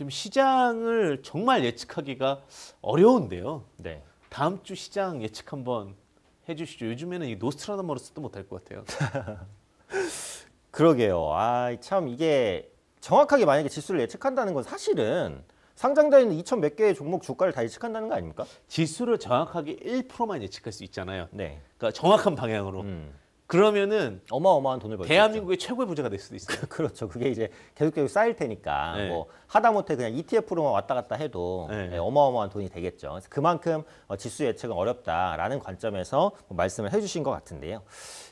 좀 시장을 정말 예측하기가 어려운데요. 네. 다음 주 시장 예측 한번 해주시죠. 요즘에는 이 노스트라다머스도 못할 것 같아요. 그러게요. 아참 이게 정확하게 만약에 지수를 예측한다는 건 사실은 상장되어 있는 2천 몇 개의 종목 주가를 다 예측한다는 거 아닙니까? 지수를 정확하게 1%만 예측할 수 있잖아요. 네. 그러니까 정확한 방향으로. 음. 그러면은 어마어마한 돈을 벌 대한민국의 있죠. 최고의 부자가 될 수도 있어요. 그렇죠. 그게 이제 계속 계속 쌓일 테니까 네. 뭐 하다못해 그냥 ETF로만 왔다 갔다 해도 네. 네, 어마어마한 돈이 되겠죠. 그래서 그만큼 어, 지수 예측은 어렵다라는 관점에서 뭐 말씀을 해주신 것 같은데요.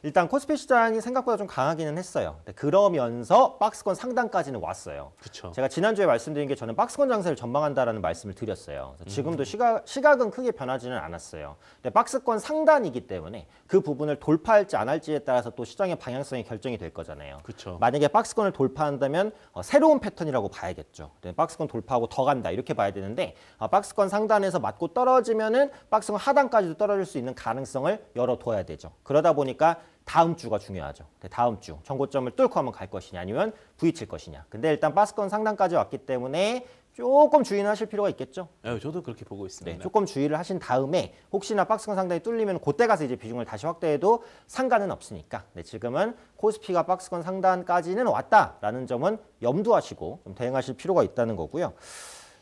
일단 코스피 시장이 생각보다 좀 강하기는 했어요. 그러면서 박스권 상단까지는 왔어요. 그쵸. 제가 지난주에 말씀드린 게 저는 박스권 장세를 전망한다라는 말씀을 드렸어요. 음. 지금도 음. 시각, 시각은 크게 변하지는 않았어요. 근데 박스권 상단이기 때문에 그 부분을 돌파할지 안 할지 갈지에 따라서 또 시장의 방향성이 결정이 될 거잖아요. 그쵸. 만약에 박스권을 돌파한다면 어, 새로운 패턴이라고 봐야겠죠. 네, 박스권 돌파하고 더 간다 이렇게 봐야 되는데 어, 박스권 상단에서 맞고 떨어지면은 박스권 하단까지도 떨어질 수 있는 가능성을 열어둬야 되죠. 그러다 보니까 다음 주가 중요하죠. 네, 다음 주전고점을 뚫고 한번 갈 것이냐 아니면 부딪힐 것이냐. 근데 일단 박스권 상단까지 왔기 때문에 조금 주의하실 필요가 있겠죠. 네, 저도 그렇게 보고 있습니다. 네, 조금 주의를 하신 다음에 혹시나 박스권 상단이 뚫리면 그때 가서 이제 비중을 다시 확대해도 상관은 없으니까 네, 지금은 코스피가 박스권 상단까지는 왔다라는 점은 염두하시고 좀 대응하실 필요가 있다는 거고요.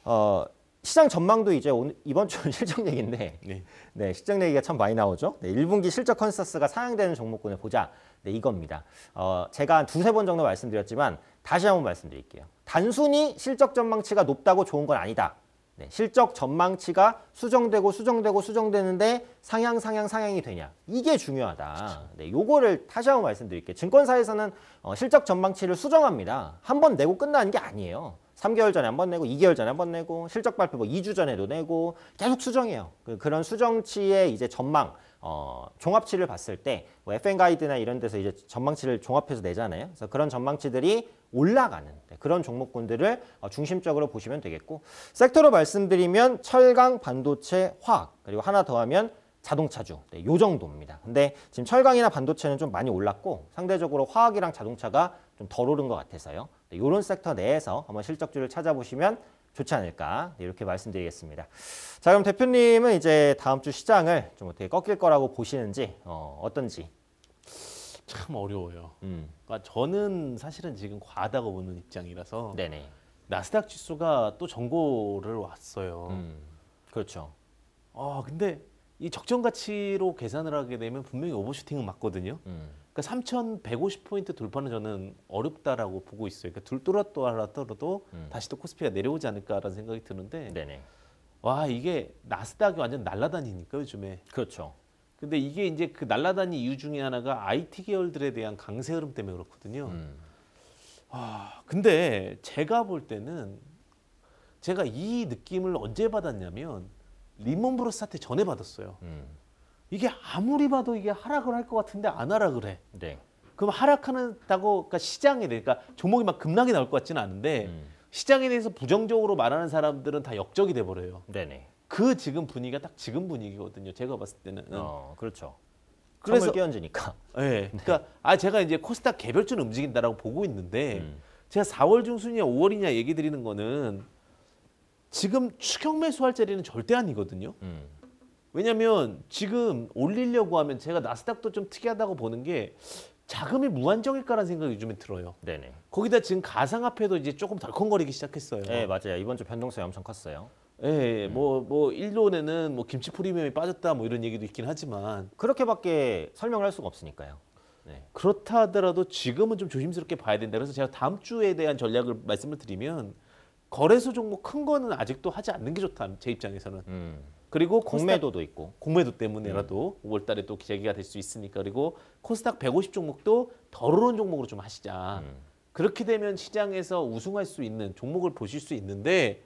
어, 시장 전망도 이제 오늘 이번 주 실적 얘기인데 네. 네. 실적 얘기가 참 많이 나오죠. 네, 1분기 실적 컨서스가 상향되는 종목군을 보자. 네, 이겁니다. 어, 제가 한 두세 번 정도 말씀드렸지만 다시 한 번 말씀드릴게요. 단순히 실적 전망치가 높다고 좋은 건 아니다. 네, 실적 전망치가 수정되고 수정되고 수정되는데 상향 상향 상향이 되냐 이게 중요하다. 네, 요거를 다시 한 번 말씀드릴게요. 증권사에서는 어, 실적 전망치를 수정합니다. 한 번 내고 끝나는 게 아니에요. 3개월 전에 한 번 내고 2개월 전에 한 번 내고 실적 발표 뭐 2주 전에도 내고 계속 수정해요. 그, 그런 수정치의 이제 전망 어, 종합치를 봤을 때뭐 FN 가이드나 이런 데서 이제 전망치를 종합해서 내잖아요. 그래서 그런 전망치들이 올라가는 그런 종목군들을 어, 중심적으로 보시면 되겠고 섹터로 말씀드리면 철강, 반도체, 화학 그리고 하나 더하면 자동차주 네, 요 정도입니다. 근데 지금 철강이나 반도체는 좀 많이 올랐고 상대적으로 화학이랑 자동차가 좀 덜 오른 것 같아서요. 이런 섹터 내에서 한번 실적주를 찾아보시면 좋지 않을까 이렇게 말씀드리겠습니다. 자 그럼 대표님은 이제 다음 주 시장을 좀 어떻게 꺾일 거라고 보시는지 어, 어떤지 참 어려워요. 음. 그러니까 저는 사실은 지금 과하다고 보는 입장이라서 네네. 나스닥 지수가 또 정고를 왔어요. 음. 그렇죠. 아 근데 이 적정 가치로 계산을 하게 되면 분명히 오버슈팅은 맞거든요. 음. 그러니까 3,150포인트 돌파는 저는 어렵다라고 보고 있어요. 그러니까 둘돌았더라도 음. 다시 또 코스피가 내려오지 않을까라는 생각이 드는데 네네. 와 이게 나스닥이 완전 날라다니니까 요즘에 그렇죠. 근데 이게 이제 그 날라다니 이유 중에 하나가 IT 계열들에 대한 강세 흐름 때문에 그렇거든요. 음. 와 근데 제가 볼 때는 제가 이 느낌을 언제 받았냐면 리먼브로스 사태 전에 받았어요. 음. 이게 아무리 봐도 이게 하락을 할 것 같은데 안 하락을 해. 네. 그럼 하락하는다고 그러니까 시장에 그러니까 종목이 막 급락이 나올 것 같지는 않은데 음. 시장에 대해서 부정적으로 말하는 사람들은 다 역적이 돼 버려요. 네네. 그 지금 분위기가 딱 지금 분위기거든요. 제가 봤을 때는. 어, 그렇죠. 그래서 끼얹으니까. 예. 네. 그러니까 네. 아 제가 이제 코스닥 개별주는 움직인다라고 보고 있는데 음. 제가 4월 중순이냐 5월이냐 얘기 드리는 거는 지금 추격 매수할 자리는 절대 아니거든요. 음. 왜냐면 지금 올리려고 하면 제가 나스닥도 좀 특이하다고 보는 게 자금이 무한정일까라는 생각이 요즘에 들어요. 네네. 거기다 지금 가상화폐도 이제 조금 덜컹거리기 시작했어요. 네 맞아요. 이번 주 변동성이 엄청 컸어요. 예, 뭐뭐 예. 음. 뭐 일론에는 뭐 김치 프리미엄이 빠졌다 뭐 이런 얘기도 있긴 하지만 그렇게밖에 설명을 할 수가 없으니까요. 네. 그렇다 하더라도 지금은 좀 조심스럽게 봐야 된다. 그래서 제가 다음 주에 대한 전략을 말씀을 드리면 거래소 종목 큰 거는 아직도 하지 않는 게 좋다. 제 입장에서는. 음. 그리고 공매도도 있고 공매도 때문에라도 음. 5월 달에 또 재기가 될 수 있으니까 그리고 코스닥 150 종목도 더러운 종목으로 좀 하시자. 음. 그렇게 되면 시장에서 우승할 수 있는 종목을 보실 수 있는데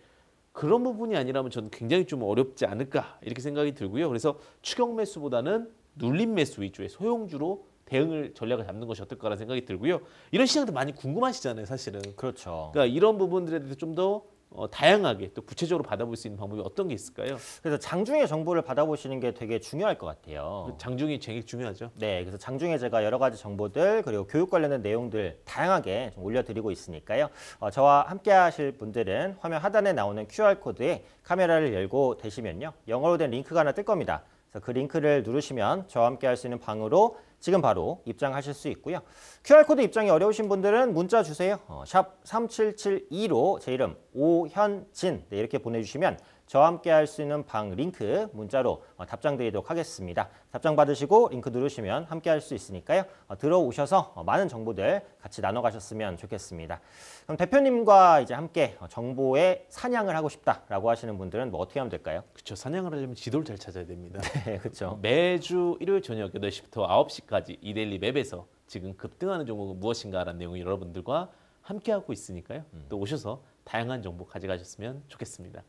그런 부분이 아니라면 저는 굉장히 좀 어렵지 않을까 이렇게 생각이 들고요. 그래서 추격 매수보다는 눌림 매수 위주의 소형주로 대응을 전략을 잡는 것이 어떨까라는 생각이 들고요. 이런 시장도 많이 궁금하시잖아요, 사실은. 그렇죠. 그러니까 이런 부분들에 대해서 좀더 어, 다양하게 또 구체적으로 받아볼 수 있는 방법이 어떤 게 있을까요? 그래서 장중에 정보를 받아보시는 게 되게 중요할 것 같아요. 그 장중이 제일 중요하죠. 네, 그래서 장중에 제가 여러 가지 정보들 그리고 교육 관련된 내용들 다양하게 올려드리고 있으니까요. 어, 저와 함께하실 분들은 화면 하단에 나오는 QR 코드에 카메라를 열고 되시면요, 영어로 된 링크가 하나 뜰 겁니다. 그래서 그 링크를 누르시면 저와 함께할 수 있는 방으로 지금 바로 입장하실 수 있고요. QR코드 입장이 어려우신 분들은 문자 주세요. 어, 샵 3772로 제 이름 오현진 네, 이렇게 보내주시면 저와 함께 할 수 있는 방 링크 문자로 어, 답장 드리도록 하겠습니다. 답장 받으시고 링크 누르시면 함께 할 수 있으니까요. 어, 들어오셔서 어, 많은 정보들 같이 나눠 가셨으면 좋겠습니다. 그럼 대표님과 이제 함께 어, 정보의 사냥을 하고 싶다라고 하시는 분들은 뭐 어떻게 하면 될까요? 그렇죠. 사냥을 하려면 지도를 잘 찾아야 됩니다. 네, 그렇죠. 매주 일요일 저녁 8시부터 9시까지 이데일리 맵에서 지금 급등하는 종목은 무엇인가라는 내용을 여러분들과 함께하고 있으니까요. 음. 또 오셔서 다양한 정보 가져가셨으면 좋겠습니다.